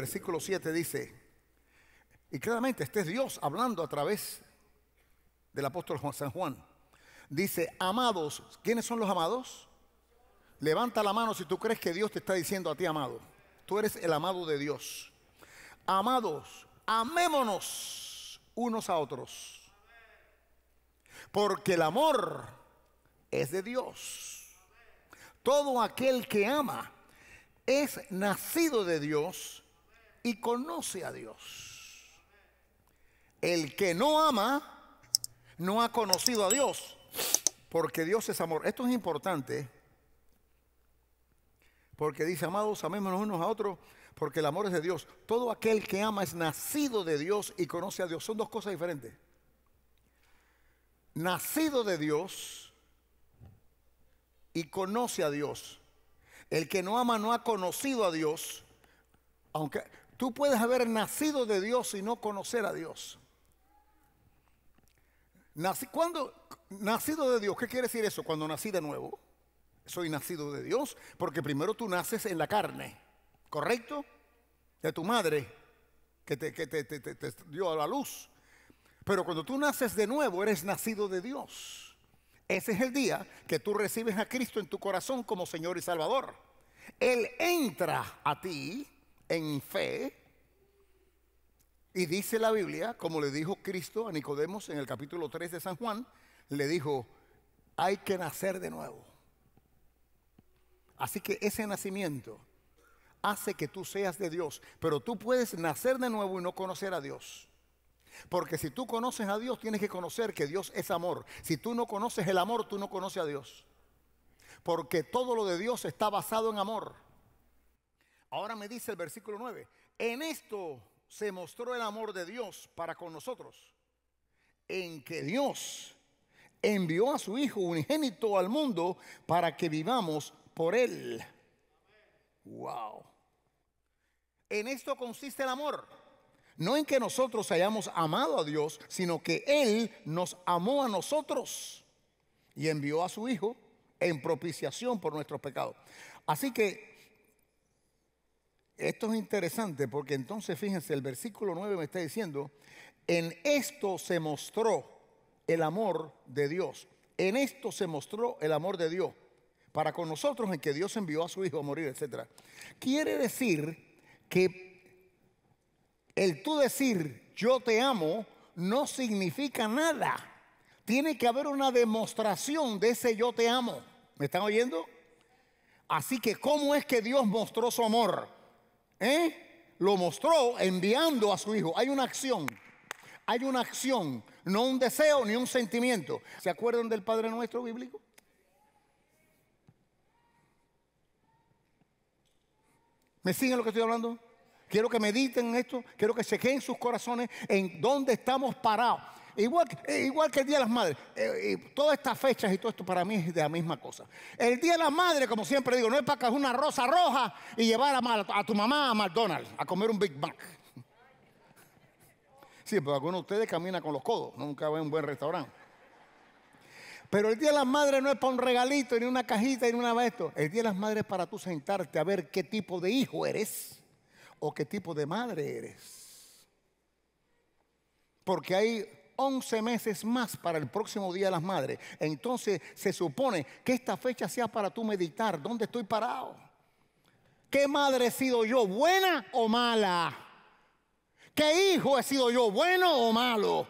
versículo 7 dice, y claramente este es Dios hablando a través del apóstol San Juan. Dice, amados, ¿quiénes son los amados? Levanta la mano si tú crees que Dios te está diciendo a ti, amado. Tú eres el amado de Dios. Amados, amémonos unos a otros. Porque el amor es de Dios. Todo aquel que ama es nacido de Dios y conoce a Dios. El que no ama, no ha conocido a Dios, porque Dios es amor. Esto es importante, ¿eh? porque dice, amados, amémonos unos a otros, porque el amor es de Dios. Todo aquel que ama es nacido de Dios y conoce a Dios. Son dos cosas diferentes. Nacido de Dios y conoce a Dios. El que no ama no ha conocido a Dios, aunque Tú puedes haber nacido de Dios y no conocer a Dios. Nací, cuando, nacido de Dios, ¿qué quiere decir eso? Cuando nací de nuevo, soy nacido de Dios, porque primero tú naces en la carne, ¿correcto? De tu madre, que te, te, te dio a la luz. Pero cuando tú naces de nuevo, eres nacido de Dios. Ese es el día que tú recibes a Cristo en tu corazón como Señor y Salvador. Él entra a ti en fe. Y dice la Biblia, como le dijo Cristo a Nicodemos en el capítulo 3 de San Juan, le dijo, hay que nacer de nuevo. Así que ese nacimiento hace que tú seas de Dios, pero tú puedes nacer de nuevo y no conocer a Dios. Porque si tú conoces a Dios, tienes que conocer que Dios es amor. Si tú no conoces el amor, tú no conoces a Dios. Porque todo lo de Dios está basado en amor. Ahora me dice el versículo 9, en esto se mostró el amor de Dios para con nosotros, en que Dios envió a su Hijo unigénito al mundo para que vivamos por Él. Wow. En esto consiste el amor. No en que nosotros hayamos amado a Dios, sino que Él nos amó a nosotros y envió a su Hijo en propiciación por nuestros pecados. Así que esto es interesante porque entonces fíjense, el versículo 9 me está diciendo, en esto se mostró el amor de Dios. En esto se mostró el amor de Dios para con nosotros en que Dios envió a su Hijo a morir, etc. Quiere decir que el tú decir yo te amo no significa nada. Tiene que haber una demostración de ese yo te amo. ¿Me están oyendo? Así que, ¿cómo es que Dios mostró su amor? ¿Eh? Lo mostró enviando a su hijo. Hay una acción. Hay una acción, no un deseo ni un sentimiento. ¿Se acuerdan del Padre Nuestro bíblico? ¿Me siguen lo que estoy hablando? Quiero que mediten esto, quiero que se queden sus corazones en dónde estamos parados igual, eh, igual que el Día de las Madres. Eh, y todas estas fechas y todo esto para mí es de la misma cosa. El Día de las Madres, como siempre digo, no es para coger una rosa roja y llevar a, tu mamá a McDonald's a comer un Big Mac. Sí, pero algunos de ustedes camina con los codos, nunca a un buen restaurante. Pero el Día de las Madres no es para un regalito, ni una cajita, ni una esto. El Día de las Madres es para tú sentarte a ver qué tipo de hijo eres o qué tipo de madre eres. Porque hay 11 meses más para el próximo Día de las Madres. Entonces se supone que esta fecha sea para tú meditar dónde estoy parado. ¿Qué madre he sido yo, buena o mala? ¿Qué hijo he sido yo, bueno o malo?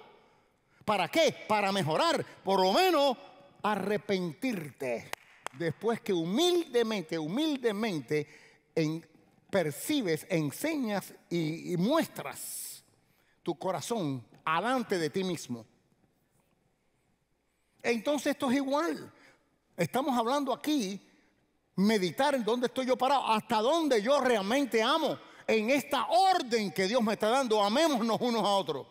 ¿Para qué? Para mejorar, por lo menos arrepentirte. Después que humildemente, humildemente percibes, enseñas y muestras tu corazón adelante de ti mismo. Entonces esto es igual. Estamos hablando aquí, meditar en dónde estoy yo parado, hasta dónde yo realmente amo, en esta orden que Dios me está dando, amémonos unos a otros.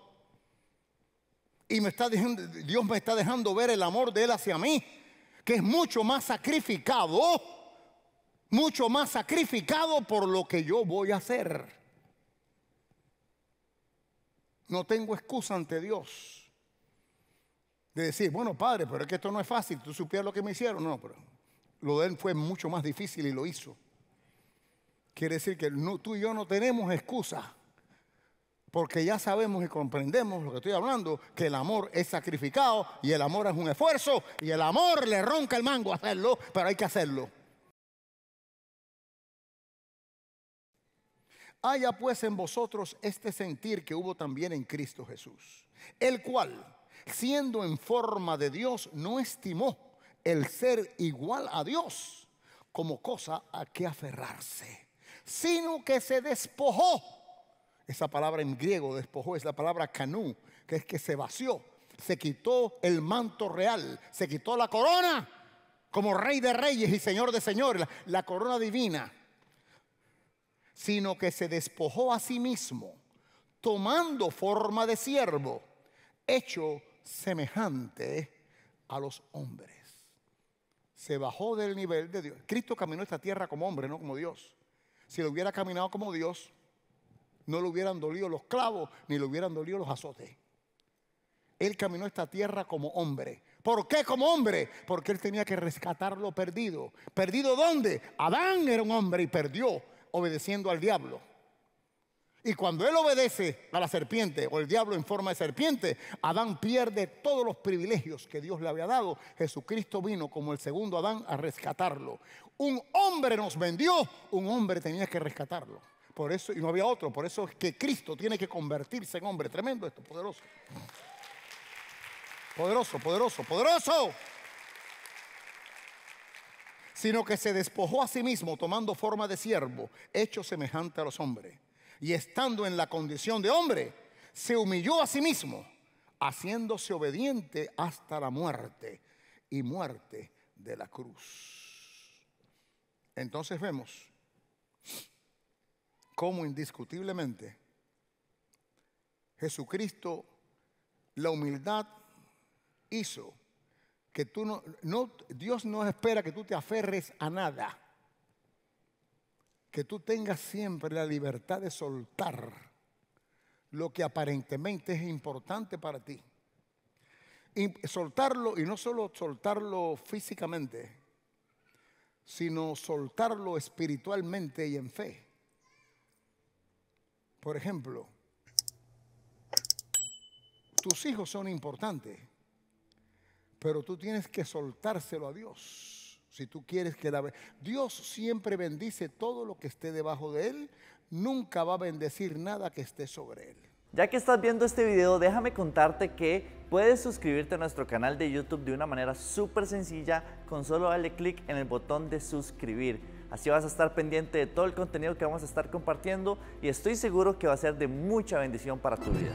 Y me está diciendo, Dios me está dejando ver el amor de Él hacia mí, que es mucho más sacrificado, mucho más sacrificado por lo que yo voy a hacer. No tengo excusa ante Dios de decir, bueno, padre, pero es que esto no es fácil, tú supieras lo que me hicieron. No, pero lo de él fue mucho más difícil y lo hizo. Quiere decir que tú y yo no tenemos excusa, porque ya sabemos y comprendemos lo que estoy hablando, que el amor es sacrificado y el amor es un esfuerzo y el amor le ronca el mango hacerlo, pero hay que hacerlo. Haya pues en vosotros este sentir que hubo también en Cristo Jesús, el cual, siendo en forma de Dios, no estimó el ser igual a Dios como cosa a que aferrarse, sino que se despojó. Esa palabra en griego despojó es la palabra canú, que es que se vació, se quitó el manto real, se quitó la corona como rey de reyes y señor de señores, la, la corona divina sino que se despojó a sí mismo, tomando forma de siervo, hecho semejante a los hombres. Se bajó del nivel de Dios. Cristo caminó esta tierra como hombre, no como Dios. Si lo hubiera caminado como Dios, no le hubieran dolido los clavos, ni le hubieran dolido los azotes. Él caminó esta tierra como hombre. ¿Por qué como hombre? Porque él tenía que rescatar lo perdido. ¿Perdido dónde? Adán era un hombre y perdió obedeciendo al diablo. Y cuando él obedece a la serpiente o el diablo en forma de serpiente, Adán pierde todos los privilegios que Dios le había dado. Jesucristo vino como el segundo Adán a rescatarlo. Un hombre nos vendió, un hombre tenía que rescatarlo. Por eso, y no había otro, por eso es que Cristo tiene que convertirse en hombre. Tremendo esto, poderoso. Poderoso, poderoso, poderoso sino que se despojó a sí mismo tomando forma de siervo, hecho semejante a los hombres. Y estando en la condición de hombre, se humilló a sí mismo, haciéndose obediente hasta la muerte y muerte de la cruz. Entonces vemos cómo indiscutiblemente Jesucristo, la humildad hizo que tú no, no, Dios no espera que tú te aferres a nada, que tú tengas siempre la libertad de soltar lo que aparentemente es importante para ti. Y soltarlo, y no solo soltarlo físicamente, sino soltarlo espiritualmente y en fe. Por ejemplo, tus hijos son importantes pero tú tienes que soltárselo a Dios. Si tú quieres que la... Dios siempre bendice todo lo que esté debajo de Él. Nunca va a bendecir nada que esté sobre Él. Ya que estás viendo este video, déjame contarte que puedes suscribirte a nuestro canal de YouTube de una manera súper sencilla con solo darle clic en el botón de suscribir. Así vas a estar pendiente de todo el contenido que vamos a estar compartiendo y estoy seguro que va a ser de mucha bendición para tu vida.